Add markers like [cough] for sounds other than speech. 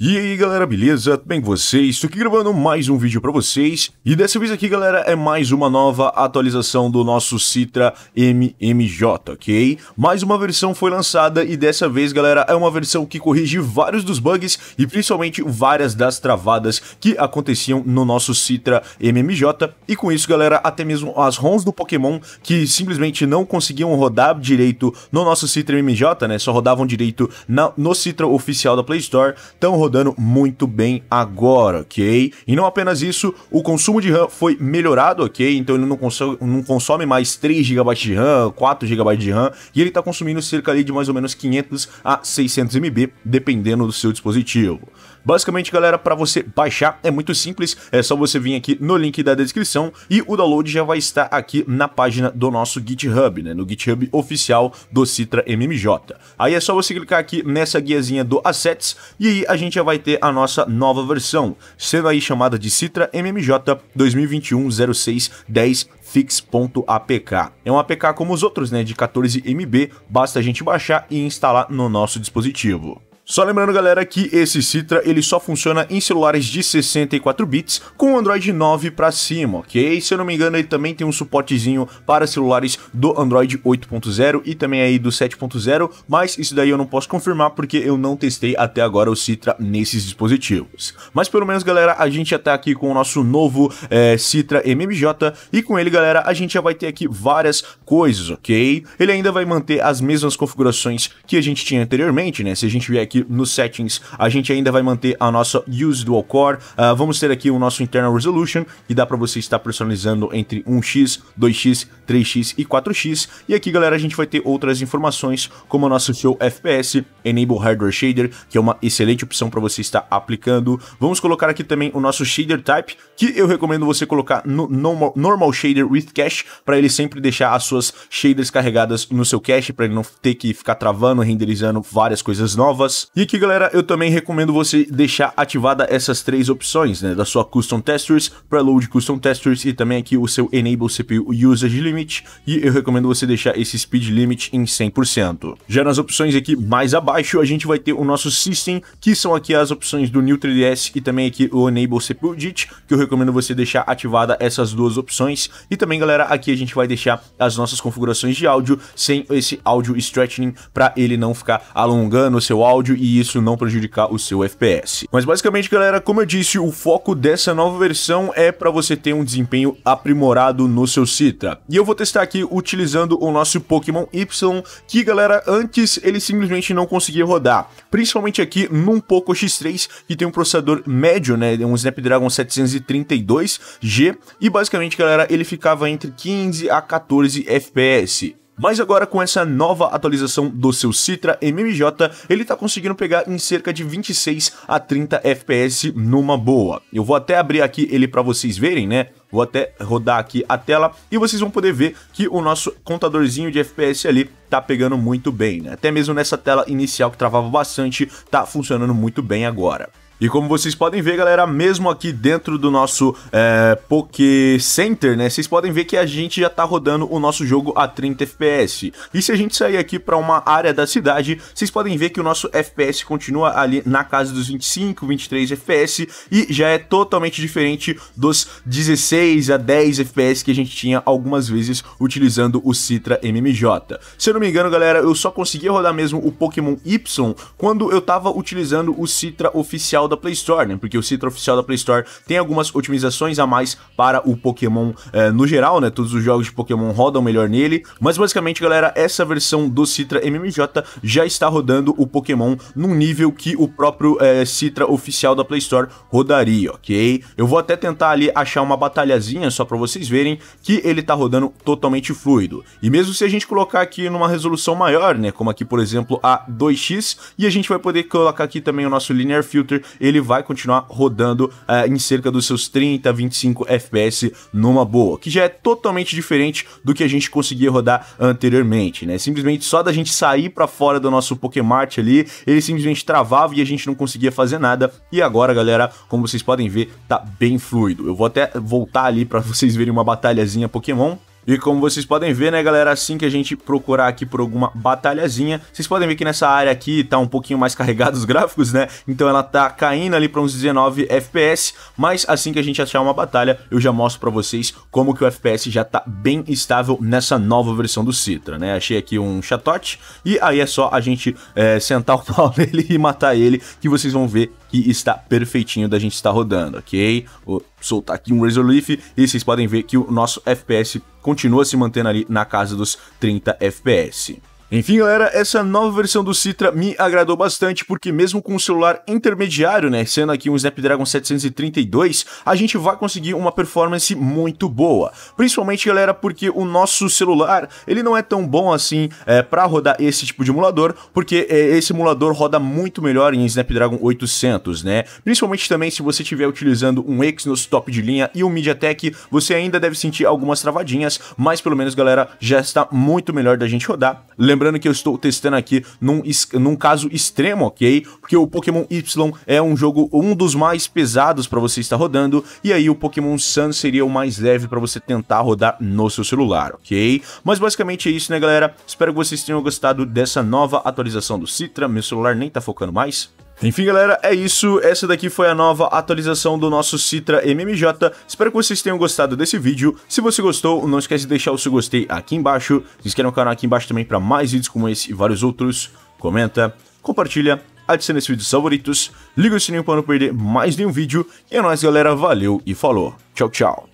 E aí galera, beleza? Tudo bem com vocês? Estou aqui gravando mais um vídeo para vocês e dessa vez aqui galera é mais uma nova atualização do nosso Citra MMJ, ok? Mais uma versão foi lançada e dessa vez galera é uma versão que corrige vários dos bugs e principalmente várias das travadas que aconteciam no nosso Citra MMJ e com isso galera até mesmo as ROMs do Pokémon que simplesmente não conseguiam rodar direito no nosso Citra MMJ, né? Só rodavam direito na, no Citra oficial da Play Store, então rodando muito bem agora, ok? E não apenas isso, o consumo de RAM foi melhorado, ok? Então ele não consome, não consome mais 3 GB de RAM, 4 GB de RAM, e ele está consumindo cerca ali de mais ou menos 500 a 600 MB, dependendo do seu dispositivo. Basicamente, galera, para você baixar é muito simples, é só você vir aqui no link da descrição e o download já vai estar aqui na página do nosso GitHub, né, no GitHub oficial do Citra MMJ. Aí é só você clicar aqui nessa guiazinha do Assets e aí a gente gente já vai ter a nossa nova versão, sendo aí chamada de Citra MMJ 2021-06-10 fix.apk. É um APK como os outros, né, de 14 MB, basta a gente baixar e instalar no nosso dispositivo. Só lembrando, galera, que esse Citra ele só funciona em celulares de 64 bits com Android 9 para cima, ok? Se eu não me engano, ele também tem um suportezinho para celulares do Android 8.0 e também aí do 7.0, mas isso daí eu não posso confirmar porque eu não testei até agora o Citra nesses dispositivos. Mas pelo menos, galera, a gente já tá aqui com o nosso novo é, Citra MMJ e com ele, galera, a gente já vai ter aqui várias coisas, ok? Ele ainda vai manter as mesmas configurações que a gente tinha anteriormente, né? Se a gente vier aqui aqui nos settings, a gente ainda vai manter a nossa Use Dual Core, uh, vamos ter aqui o nosso Internal Resolution, que dá para você estar personalizando entre 1x, 2x, 3x e 4x, e aqui galera a gente vai ter outras informações, como o nosso Show FPS, Enable Hardware Shader, que é uma excelente opção para você estar aplicando, vamos colocar aqui também o nosso Shader Type, que eu recomendo você colocar no Normal Shader with Cache, para ele sempre deixar as suas shaders carregadas no seu cache, para ele não ter que ficar travando, renderizando várias coisas novas, e aqui, galera, eu também recomendo você deixar ativada essas três opções, né, da sua Custom Testers, Preload Custom Testers e também aqui o seu Enable CPU Usage Limit, e eu recomendo você deixar esse Speed Limit em 100%. Já nas opções aqui mais abaixo, a gente vai ter o nosso System, que são aqui as opções do New 3DS e também aqui o Enable CPU JIT, que eu recomendo você deixar ativada essas duas opções. E também, galera, aqui a gente vai deixar as nossas configurações de áudio sem esse áudio stretching para ele não ficar alongando o seu áudio vídeo e isso não prejudicar o seu FPS. Mas basicamente, galera, como eu disse, o foco dessa nova versão é para você ter um desempenho aprimorado no seu Citra. E eu vou testar aqui utilizando o nosso Pokémon Y, que, galera, antes ele simplesmente não conseguia rodar. Principalmente aqui num Poco X3, que tem um processador médio, né, um Snapdragon 732G, e basicamente, galera, ele ficava entre 15 a 14 FPS. Mas agora com essa nova atualização do seu Citra MMJ, ele está conseguindo pegar em cerca de 26 a 30 FPS numa boa. Eu vou até abrir aqui ele para vocês verem, né? Vou até rodar aqui a tela e vocês vão poder ver que o nosso contadorzinho de FPS ali tá pegando muito bem, né? Até mesmo nessa tela inicial que travava bastante, tá funcionando muito bem agora. E como vocês podem ver, galera, mesmo aqui dentro do nosso é, Poké Center, né? Vocês podem ver que a gente já tá rodando o nosso jogo a 30 FPS. E se a gente sair aqui para uma área da cidade, vocês podem ver que o nosso FPS continua ali na casa dos 25, 23 FPS e já é totalmente diferente dos 16 a 10 FPS que a gente tinha algumas vezes utilizando o Citra MMJ. Se eu não me engano, galera, eu só conseguia rodar mesmo o Pokémon Y quando eu tava utilizando o Citra oficial oficial da Play Store, né? Porque o Citra oficial da Play Store tem algumas otimizações a mais para o Pokémon eh, no geral, né? Todos os jogos de Pokémon rodam melhor nele. Mas basicamente, galera, essa versão do Citra MMJ já está rodando o Pokémon num nível que o próprio eh, Citra oficial da Play Store rodaria, ok? Eu vou até tentar ali achar uma batalhazinha só para vocês verem que ele tá rodando totalmente fluido. E mesmo se a gente colocar aqui numa resolução maior, né? Como aqui, por exemplo, a 2x, e a gente vai poder colocar aqui também o nosso Linear Filter ele vai continuar rodando eh, em cerca dos seus 30, 25 FPS numa boa, que já é totalmente diferente do que a gente conseguia rodar anteriormente, né? Simplesmente só da gente sair para fora do nosso Pokémart ali, ele simplesmente travava e a gente não conseguia fazer nada. E agora, galera, como vocês podem ver, tá bem fluido. Eu vou até voltar ali para vocês verem uma batalhazinha Pokémon. E como vocês podem ver, né, galera, assim que a gente procurar aqui por alguma batalhazinha, vocês podem ver que nessa área aqui tá um pouquinho mais [laughs] carregado os gráficos, né? Então ela tá caindo ali para uns 19 FPS, mas assim que a gente achar uma batalha, eu já mostro para vocês como que o FPS já tá bem estável nessa nova versão do Citra, né? Achei aqui um chatote e aí é só a gente é, sentar o [laughs] pau nele e matar ele, que vocês vão ver e está perfeitinho da gente estar rodando, ok? Vou soltar aqui um Razor Leaf e vocês podem ver que o nosso FPS continua se mantendo ali na casa dos 30 FPS. Enfim, galera, essa nova versão do Citra me agradou bastante, porque mesmo com um celular intermediário, né, sendo aqui um Snapdragon 732, a gente vai conseguir uma performance muito boa. Principalmente, galera, porque o nosso celular, ele não é tão bom assim é, para rodar esse tipo de emulador, porque é, esse emulador roda muito melhor em Snapdragon 800, né? Principalmente também se você estiver utilizando um Exynos top de linha e um MediaTek, você ainda deve sentir algumas travadinhas, mas pelo menos, galera, já está muito melhor da gente rodar. Lembrando que eu estou testando aqui num, num caso extremo, ok? Porque o Pokémon Y é um jogo, um dos mais pesados para você estar rodando, e aí o Pokémon Sun seria o mais leve para você tentar rodar no seu celular, ok? Mas basicamente é isso, né, galera? Espero que vocês tenham gostado dessa nova atualização do Citra. Meu celular nem tá focando mais. Enfim, galera, é isso. Essa daqui foi a nova atualização do nosso Citra MMJ. Espero que vocês tenham gostado desse vídeo. Se você gostou, não esquece de deixar o seu gostei aqui embaixo. Se inscreve no canal aqui embaixo também para mais vídeos como esse e vários outros. Comenta, compartilha, adiciona esse vídeo favoritos. Liga o sininho para não perder mais nenhum vídeo. E é nóis, galera. Valeu e falou. Tchau, tchau.